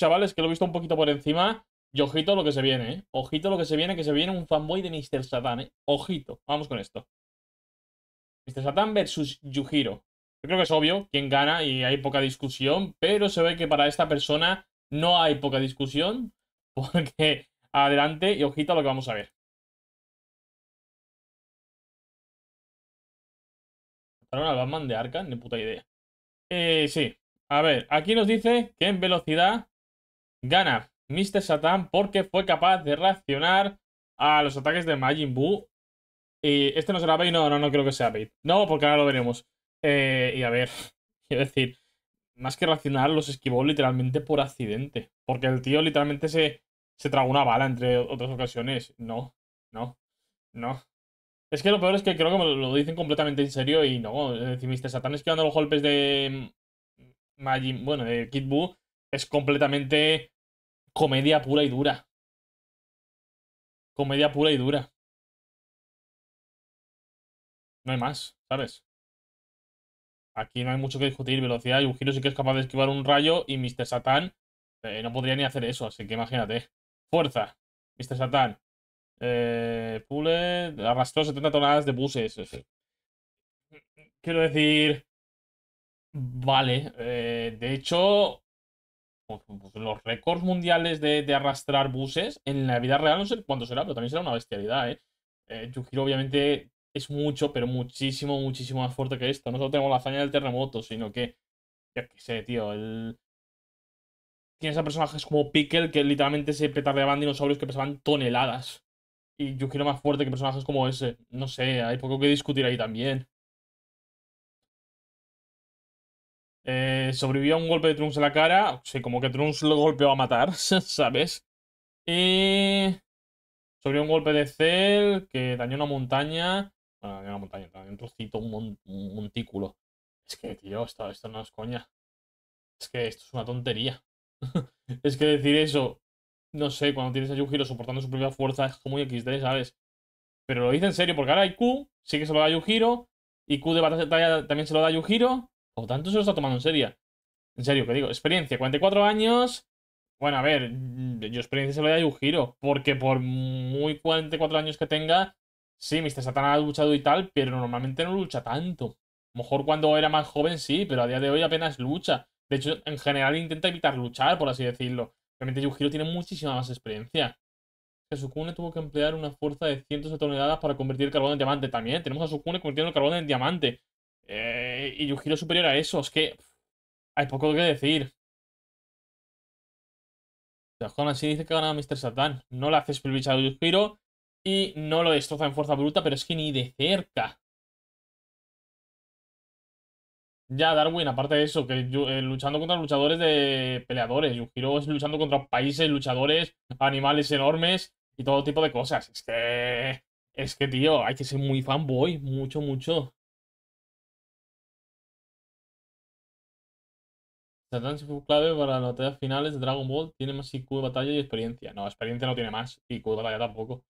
chavales que lo he visto un poquito por encima. Y ojito lo que se viene, ¿eh? Ojito lo que se viene, que se viene un fanboy de Mr. Satan, ¿eh? Ojito, vamos con esto. Mr. Satan versus Yujiro. Yo creo que es obvio quién gana y hay poca discusión, pero se ve que para esta persona no hay poca discusión, porque adelante y ojito lo que vamos a ver. ¿Para una Batman de Arkham? Ni puta idea. Eh, sí. A ver, aquí nos dice que en velocidad gana Mr. Satan porque fue capaz de reaccionar a los ataques de Majin Buu. Y este no será bait, no, no, no creo que sea bait. No, porque ahora lo veremos. Eh, y a ver, quiero decir, más que reaccionar, los esquivó literalmente por accidente. Porque el tío literalmente se, se tragó una bala, entre otras ocasiones. No, no, no. Es que lo peor es que creo que lo dicen completamente en serio y no. Es decir, Mr. Satan esquivando los golpes de mm, Majin, bueno, de Kid Buu es completamente comedia pura y dura. Comedia pura y dura. No hay más, ¿sabes? Aquí no hay mucho que discutir. Velocidad, y un giro sí que es capaz de esquivar un rayo y Mr. Satan eh, no podría ni hacer eso, así que imagínate. Fuerza, Mr. Satan. Eh, Pule arrastró 70 toneladas de buses. Quiero decir... Vale, eh, de hecho, los récords mundiales de, arrastrar buses en la vida real no sé cuánto será, pero también será una bestialidad, ¿eh? eh obviamente es mucho, pero muchísimo, muchísimo más fuerte que esto. No solo tenemos la hazaña del terremoto, sino que, ya que sé, tío, el... Tienes a personajes como Pickle que literalmente se petardeaban dinosaurios que pesaban toneladas. Y Yujiro más fuerte que personajes como ese. No sé, hay poco que discutir ahí también. Eh, sobrevivió a un golpe de Trunks en la cara. Sí, como que Trunks lo golpeó a matar, ¿sabes? Y. Sobrevivió a un golpe de Cell que dañó una montaña. Bueno, dañó una montaña, dañó un trocito, un, montículo. Es que, tío, esto, no es coña. Es que esto es una tontería. es que decir eso, no sé, cuando tienes a Yujiro soportando su propia fuerza es como X3, ¿sabes? Pero lo dice en serio, porque ahora hay Q sí que se lo da a Yujiro. Q de batalla también se lo da a Yujiro tanto, se lo está tomando en serio. En serio, ¿qué digo, experiencia, 44 años. Bueno, a ver, mm, yo experiencia se lo doy a giro porque por muy 44 años que tenga, sí, Mr. Satan ha luchado y tal, pero normalmente no lucha tanto. A lo mejor cuando era más joven sí, pero a día de hoy apenas lucha. De hecho, en general intenta evitar luchar, por así decirlo. Realmente Yujiro tiene muchísima más experiencia. Que Sukune tuvo que emplear una fuerza de cientos de toneladas para convertir el carbono en diamante. También tenemos a Sukune convirtiendo el carbono en diamante. Eh, y giro superior a eso, es que hay poco que decir. con así dice que ha ganado Mr. Satan. No le hace privilegiado a Yujiro y no lo destroza en fuerza bruta, pero es que ni de cerca. Ya, Darwin, aparte de eso, que eh, luchando contra luchadores de peleadores, Yujiro es luchando contra países, luchadores, animales enormes y todo tipo de cosas. Es que. Es que, tío, hay que ser muy fanboy, mucho, mucho. se fue clave para las batallas finales de Dragon Ball. Tiene más IQ de batalla y experiencia. No, experiencia no tiene más. IQ de batalla tampoco.